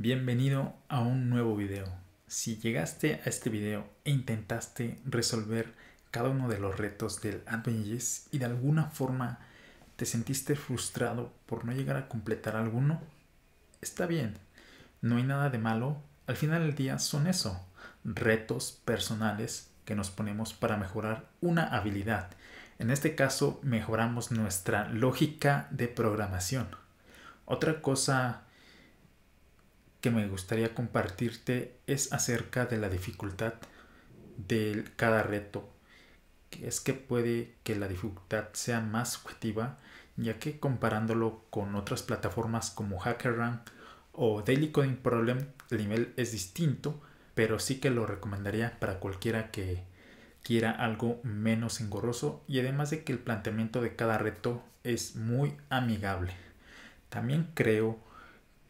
Bienvenido a un nuevo video. Si llegaste a este video e intentaste resolver cada uno de los retos del Advanced y de alguna forma te sentiste frustrado por no llegar a completar alguno, está bien. No hay nada de malo. Al final del día son eso, retos personales que nos ponemos para mejorar una habilidad. En este caso, mejoramos nuestra lógica de programación. Otra cosa que me gustaría compartirte es acerca de la dificultad de cada reto. Es que puede que la dificultad sea más subjetiva, ya que comparándolo con otras plataformas como HackerRank o Daily Coding Problem, el nivel es distinto, pero sí que lo recomendaría para cualquiera que quiera algo menos engorroso y además de que el planteamiento de cada reto es muy amigable. También creo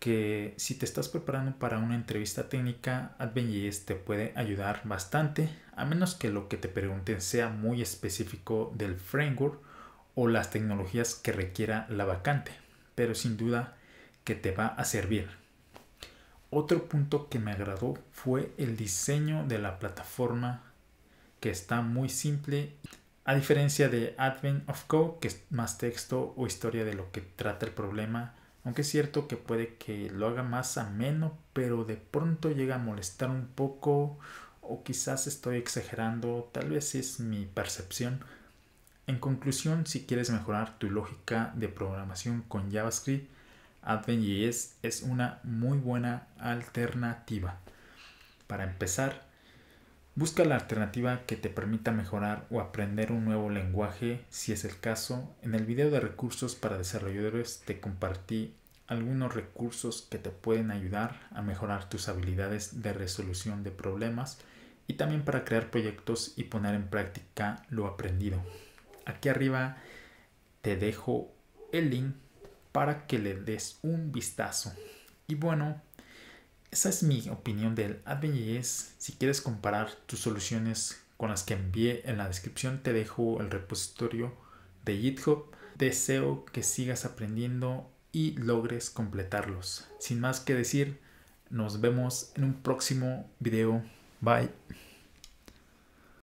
que si te estás preparando para una entrevista técnica, AdventJS te puede ayudar bastante, a menos que lo que te pregunten sea muy específico del framework o las tecnologías que requiera la vacante, pero sin duda que te va a servir. Otro punto que me agradó fue el diseño de la plataforma que está muy simple a diferencia de Advent of Code que es más texto o historia de lo que trata el problema aunque es cierto que puede que lo haga más ameno, pero de pronto llega a molestar un poco o quizás estoy exagerando, tal vez es mi percepción. En conclusión, si quieres mejorar tu lógica de programación con JavaScript, AdventJS es una muy buena alternativa. Para empezar, Busca la alternativa que te permita mejorar o aprender un nuevo lenguaje si es el caso. En el video de recursos para desarrolladores te compartí algunos recursos que te pueden ayudar a mejorar tus habilidades de resolución de problemas y también para crear proyectos y poner en práctica lo aprendido. Aquí arriba te dejo el link para que le des un vistazo. Y bueno, esa es mi opinión del APJS. Si quieres comparar tus soluciones con las que envié en la descripción, te dejo el repositorio de GitHub. Deseo que sigas aprendiendo y logres completarlos. Sin más que decir, nos vemos en un próximo video. Bye.